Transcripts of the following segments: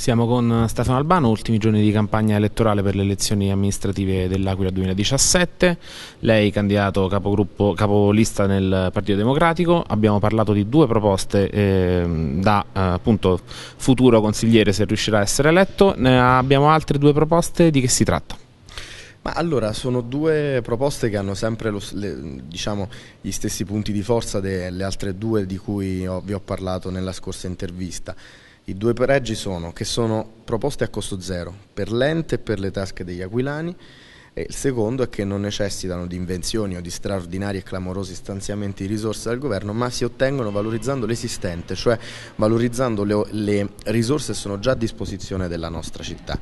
Siamo con Stefano Albano, ultimi giorni di campagna elettorale per le elezioni amministrative dell'Aquila 2017. Lei candidato capolista nel Partito Democratico. Abbiamo parlato di due proposte eh, da eh, appunto, futuro consigliere se riuscirà a essere eletto. Ne abbiamo altre due proposte, di che si tratta? Ma allora, sono due proposte che hanno sempre lo, le, diciamo, gli stessi punti di forza delle altre due di cui ho, vi ho parlato nella scorsa intervista. I due pareggi sono che sono proposte a costo zero per l'ente e per le tasche degli aquilani e il secondo è che non necessitano di invenzioni o di straordinari e clamorosi stanziamenti di risorse dal governo, ma si ottengono valorizzando l'esistente, cioè valorizzando le, le risorse che sono già a disposizione della nostra città.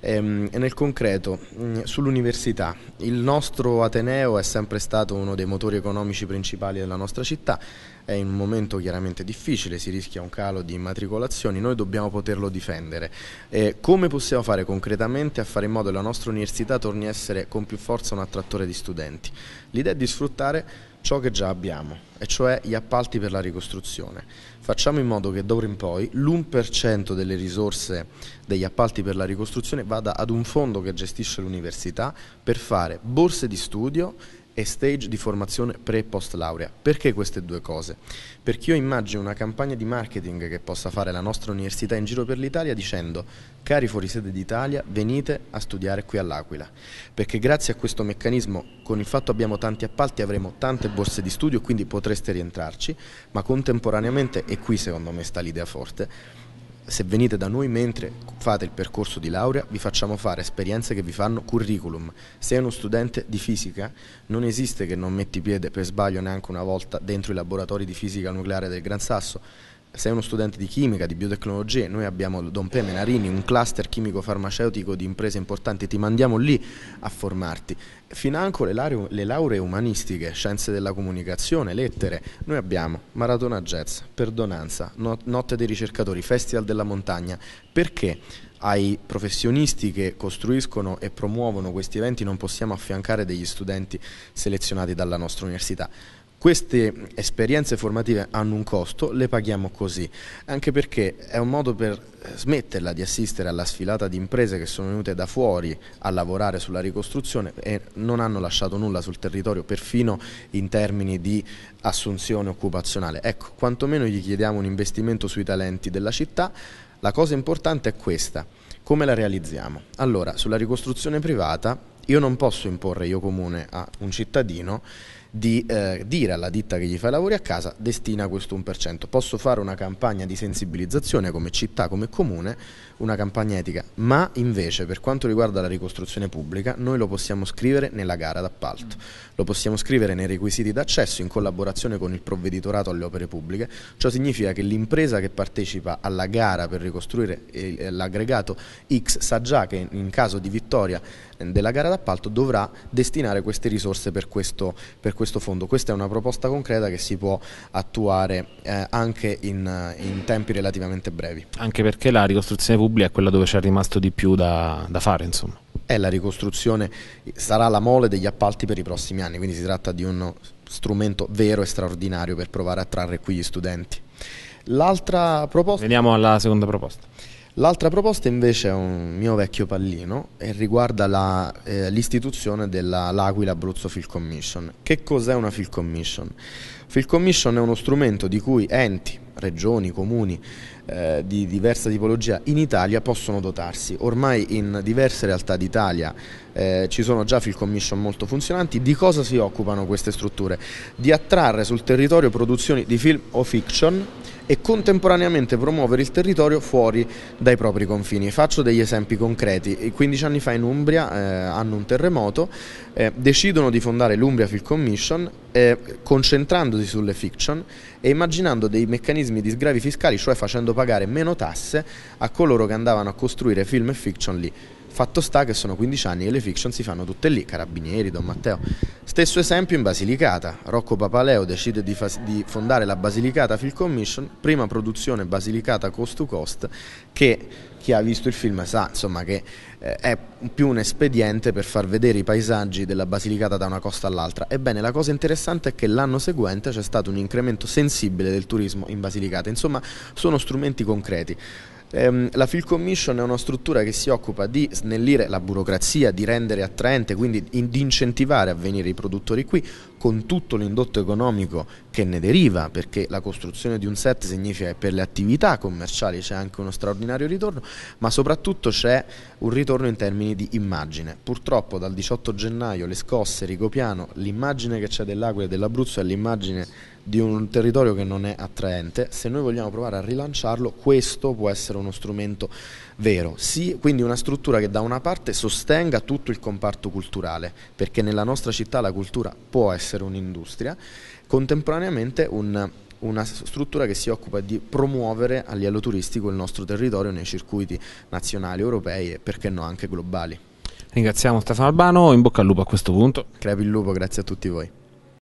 Ehm, e nel concreto, mm, sull'università, il nostro Ateneo è sempre stato uno dei motori economici principali della nostra città, è in un momento chiaramente difficile, si rischia un calo di immatricolazioni, noi dobbiamo poterlo difendere. E come possiamo fare concretamente a fare in modo che la nostra università torni a essere con più forza un attrattore di studenti? L'idea è di sfruttare ciò che già abbiamo, e cioè gli appalti per la ricostruzione. Facciamo in modo che d'ora in poi l'1% delle risorse degli appalti per la ricostruzione vada ad un fondo che gestisce l'università per fare borse di studio e stage di formazione pre e post laurea. Perché queste due cose? Perché io immagino una campagna di marketing che possa fare la nostra università in giro per l'Italia dicendo cari fuorisede d'Italia venite a studiare qui all'Aquila perché grazie a questo meccanismo con il fatto abbiamo tanti appalti avremo tante borse di studio quindi potreste rientrarci ma contemporaneamente e qui secondo me sta l'idea forte se venite da noi mentre fate il percorso di laurea, vi facciamo fare esperienze che vi fanno curriculum. Sei uno studente di fisica, non esiste che non metti piede per sbaglio neanche una volta dentro i laboratori di fisica nucleare del Gran Sasso sei uno studente di chimica, di biotecnologie, noi abbiamo Don P. Menarini, un cluster chimico-farmaceutico di imprese importanti, ti mandiamo lì a formarti. Financo le lauree, le lauree umanistiche, scienze della comunicazione, lettere, noi abbiamo Maratona Jazz, Perdonanza, Notte dei ricercatori, Festival della montagna, perché? ai professionisti che costruiscono e promuovono questi eventi non possiamo affiancare degli studenti selezionati dalla nostra università. Queste esperienze formative hanno un costo, le paghiamo così, anche perché è un modo per smetterla di assistere alla sfilata di imprese che sono venute da fuori a lavorare sulla ricostruzione e non hanno lasciato nulla sul territorio, perfino in termini di assunzione occupazionale. Ecco, quantomeno gli chiediamo un investimento sui talenti della città, la cosa importante è questa, come la realizziamo? Allora, sulla ricostruzione privata io non posso imporre io comune a un cittadino di eh, dire alla ditta che gli fa i lavori a casa destina questo 1%. Posso fare una campagna di sensibilizzazione come città, come comune, una campagna etica, ma invece per quanto riguarda la ricostruzione pubblica noi lo possiamo scrivere nella gara d'appalto, lo possiamo scrivere nei requisiti d'accesso in collaborazione con il provveditorato alle opere pubbliche, ciò significa che l'impresa che partecipa alla gara per ricostruire eh, l'aggregato X sa già che in caso di vittoria eh, della gara d'appalto dovrà destinare queste risorse per questo, per questo questo fondo. Questa è una proposta concreta che si può attuare eh, anche in, in, tempi relativamente brevi. Anche perché la ricostruzione pubblica è quella dove c'è rimasto di più da, da fare, insomma. È la ricostruzione, sarà la mole degli appalti per i prossimi anni, quindi si tratta di uno strumento vero e straordinario per provare a attrarre qui gli studenti. L'altra proposta... Veniamo alla seconda proposta. L'altra proposta invece è un mio vecchio pallino e riguarda eh, l'istituzione eh, dell'Aquila Abruzzo Field Commission. Che cos'è una Field Commission? Field Commission è uno strumento di cui enti, regioni, comuni eh, di diversa tipologia in Italia possono dotarsi. Ormai in diverse realtà d'Italia eh, ci sono già field commission molto funzionanti. Di cosa si occupano queste strutture? Di attrarre sul territorio produzioni di film o fiction e contemporaneamente promuovere il territorio fuori dai propri confini. Faccio degli esempi concreti. 15 anni fa in Umbria eh, hanno un terremoto, eh, decidono di fondare l'Umbria Film Commission eh, concentrandosi sulle fiction e immaginando dei meccanismi di sgravi fiscali, cioè facendo pagare meno tasse a coloro che andavano a costruire film e fiction lì. Fatto sta che sono 15 anni e le fiction si fanno tutte lì, Carabinieri, Don Matteo. Stesso esempio in Basilicata, Rocco Papaleo decide di, di fondare la Basilicata Film Commission, prima produzione Basilicata Cost to Cost, che chi ha visto il film sa insomma, che eh, è più un espediente per far vedere i paesaggi della Basilicata da una costa all'altra. Ebbene, la cosa interessante è che l'anno seguente c'è stato un incremento sensibile del turismo in Basilicata, insomma sono strumenti concreti. Ehm, la Field Commission è una struttura che si occupa di snellire la burocrazia, di rendere attraente, quindi in, di incentivare a venire i produttori qui con tutto l'indotto economico che ne deriva, perché la costruzione di un set significa che per le attività commerciali c'è anche uno straordinario ritorno, ma soprattutto c'è un ritorno in termini di immagine. Purtroppo dal 18 gennaio le scosse, Rigopiano, l'immagine che c'è dell'Aquila e dell'Abruzzo è l'immagine di un territorio che non è attraente. Se noi vogliamo provare a rilanciarlo, questo può essere uno strumento Vero, sì, quindi una struttura che da una parte sostenga tutto il comparto culturale, perché nella nostra città la cultura può essere un'industria, contemporaneamente un una struttura che si occupa di promuovere a livello turistico il nostro territorio nei circuiti nazionali, europei e perché no anche globali. Ringraziamo Stefano Albano, in bocca al lupo a questo punto. Crepi il lupo, grazie a tutti voi.